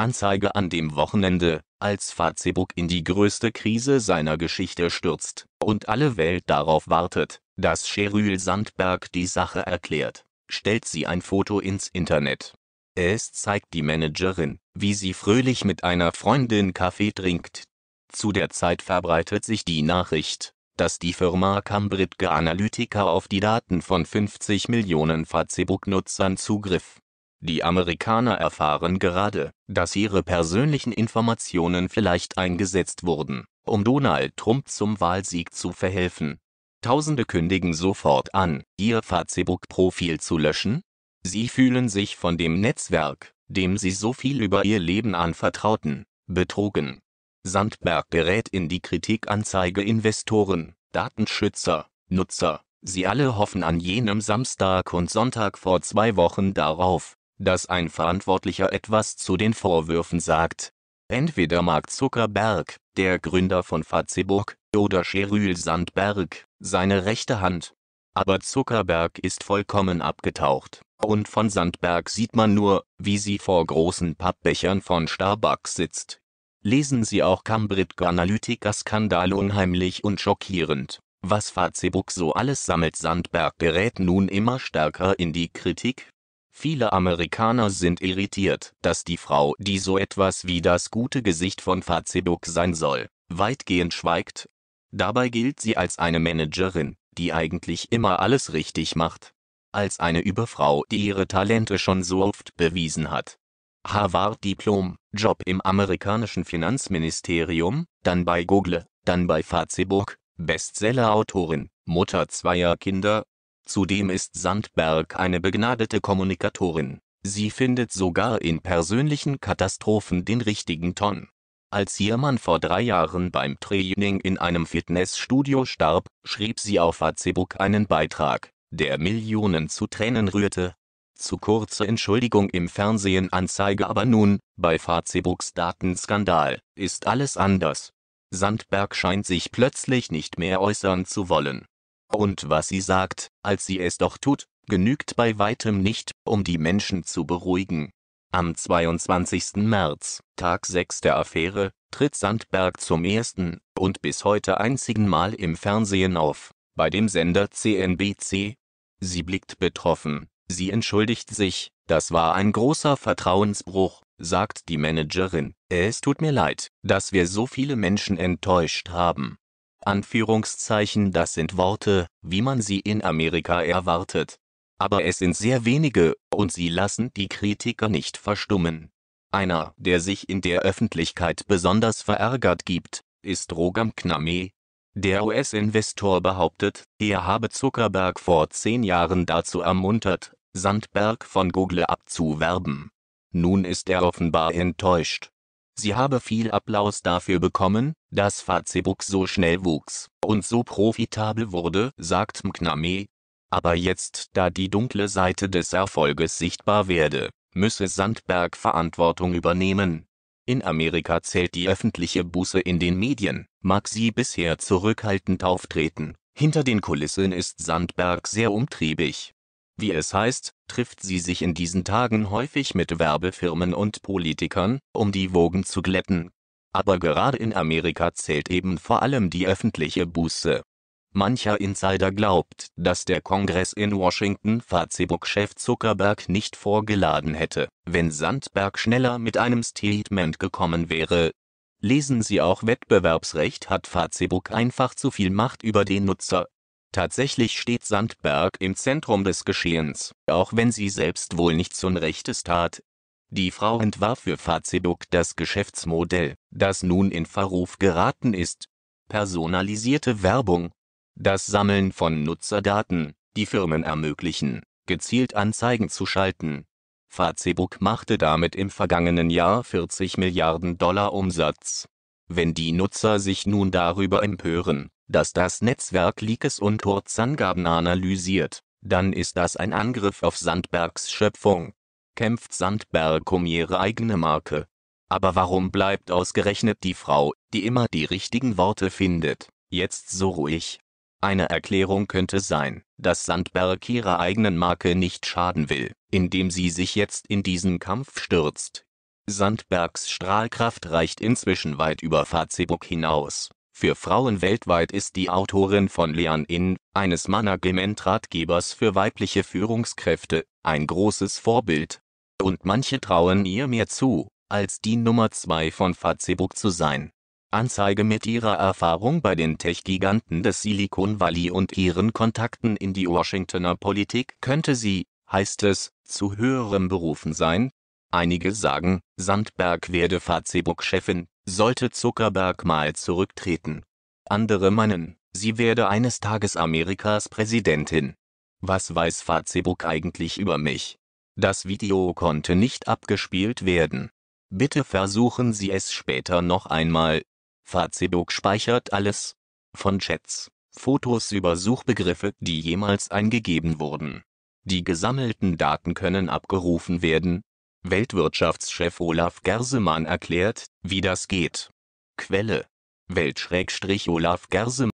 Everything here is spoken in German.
Anzeige an dem Wochenende, als Facebook in die größte Krise seiner Geschichte stürzt und alle Welt darauf wartet, dass Sheryl Sandberg die Sache erklärt, stellt sie ein Foto ins Internet. Es zeigt die Managerin, wie sie fröhlich mit einer Freundin Kaffee trinkt. Zu der Zeit verbreitet sich die Nachricht, dass die Firma Cambridge Analytica auf die Daten von 50 Millionen Facebook-Nutzern Zugriff die Amerikaner erfahren gerade, dass ihre persönlichen Informationen vielleicht eingesetzt wurden, um Donald Trump zum Wahlsieg zu verhelfen. Tausende kündigen sofort an, ihr Facebook-Profil zu löschen. Sie fühlen sich von dem Netzwerk, dem sie so viel über ihr Leben anvertrauten, betrogen. Sandberg gerät in die Kritikanzeige Investoren, Datenschützer, Nutzer. Sie alle hoffen an jenem Samstag und Sonntag vor zwei Wochen darauf, dass ein Verantwortlicher etwas zu den Vorwürfen sagt. Entweder Mark Zuckerberg, der Gründer von Facebook, oder Sheryl Sandberg, seine rechte Hand. Aber Zuckerberg ist vollkommen abgetaucht, und von Sandberg sieht man nur, wie sie vor großen Pappbechern von Starbucks sitzt. Lesen Sie auch Cambridge Analytica-Skandal unheimlich und schockierend. Was Facebook so alles sammelt Sandberg gerät nun immer stärker in die Kritik, Viele Amerikaner sind irritiert, dass die Frau, die so etwas wie das gute Gesicht von Facebook sein soll, weitgehend schweigt. Dabei gilt sie als eine Managerin, die eigentlich immer alles richtig macht. Als eine Überfrau, die ihre Talente schon so oft bewiesen hat. Harvard-Diplom, Job im amerikanischen Finanzministerium, dann bei Google, dann bei Facebook, Bestseller-Autorin, Mutter zweier Kinder, Zudem ist Sandberg eine begnadete Kommunikatorin. Sie findet sogar in persönlichen Katastrophen den richtigen Ton. Als ihr Mann vor drei Jahren beim Training in einem Fitnessstudio starb, schrieb sie auf Facebook einen Beitrag, der Millionen zu Tränen rührte. Zu kurze Entschuldigung im Fernsehen Anzeige aber nun, bei Facebooks Datenskandal, ist alles anders. Sandberg scheint sich plötzlich nicht mehr äußern zu wollen und was sie sagt, als sie es doch tut, genügt bei weitem nicht, um die Menschen zu beruhigen. Am 22. März, Tag 6 der Affäre, tritt Sandberg zum ersten und bis heute einzigen Mal im Fernsehen auf, bei dem Sender CNBC. Sie blickt betroffen, sie entschuldigt sich, das war ein großer Vertrauensbruch, sagt die Managerin. Es tut mir leid, dass wir so viele Menschen enttäuscht haben. Anführungszeichen das sind Worte, wie man sie in Amerika erwartet. Aber es sind sehr wenige, und sie lassen die Kritiker nicht verstummen. Einer, der sich in der Öffentlichkeit besonders verärgert gibt, ist Rogam Kname. Der US-Investor behauptet, er habe Zuckerberg vor zehn Jahren dazu ermuntert, Sandberg von Google abzuwerben. Nun ist er offenbar enttäuscht. Sie habe viel Applaus dafür bekommen, dass Facebook so schnell wuchs und so profitabel wurde, sagt Mkname. Aber jetzt, da die dunkle Seite des Erfolges sichtbar werde, müsse Sandberg Verantwortung übernehmen. In Amerika zählt die öffentliche Buße in den Medien, mag sie bisher zurückhaltend auftreten. Hinter den Kulissen ist Sandberg sehr umtriebig wie es heißt, trifft sie sich in diesen Tagen häufig mit Werbefirmen und Politikern, um die Wogen zu glätten. Aber gerade in Amerika zählt eben vor allem die öffentliche Buße. Mancher Insider glaubt, dass der Kongress in Washington Facebook-Chef Zuckerberg nicht vorgeladen hätte, wenn Sandberg schneller mit einem Statement gekommen wäre. Lesen Sie auch Wettbewerbsrecht hat Facebook einfach zu viel Macht über den Nutzer. Tatsächlich steht Sandberg im Zentrum des Geschehens, auch wenn sie selbst wohl nichts Unrechtes tat. Die Frau entwarf für Facebook das Geschäftsmodell, das nun in Verruf geraten ist. Personalisierte Werbung. Das Sammeln von Nutzerdaten, die Firmen ermöglichen, gezielt Anzeigen zu schalten. Facebook machte damit im vergangenen Jahr 40 Milliarden Dollar Umsatz. Wenn die Nutzer sich nun darüber empören, dass das Netzwerk Leakes und Turzangaben analysiert, dann ist das ein Angriff auf Sandbergs Schöpfung. Kämpft Sandberg um ihre eigene Marke. Aber warum bleibt ausgerechnet die Frau, die immer die richtigen Worte findet, jetzt so ruhig? Eine Erklärung könnte sein, dass Sandberg ihrer eigenen Marke nicht schaden will, indem sie sich jetzt in diesen Kampf stürzt. Sandbergs Strahlkraft reicht inzwischen weit über Facebook hinaus für Frauen weltweit ist die Autorin von Lean In, eines Management-Ratgebers für weibliche Führungskräfte, ein großes Vorbild. Und manche trauen ihr mehr zu, als die Nummer 2 von Facebook zu sein. Anzeige mit ihrer Erfahrung bei den Tech-Giganten des Silicon Valley und ihren Kontakten in die Washingtoner Politik könnte sie, heißt es, zu höherem berufen sein. Einige sagen, Sandberg werde Facebook-Chefin, sollte Zuckerberg mal zurücktreten. Andere meinen, sie werde eines Tages Amerikas Präsidentin. Was weiß Facebook eigentlich über mich? Das Video konnte nicht abgespielt werden. Bitte versuchen Sie es später noch einmal. Facebook speichert alles. Von Chats, Fotos über Suchbegriffe, die jemals eingegeben wurden. Die gesammelten Daten können abgerufen werden, Weltwirtschaftschef Olaf Gersemann erklärt, wie das geht. Quelle: Welt-Olaf Gersemann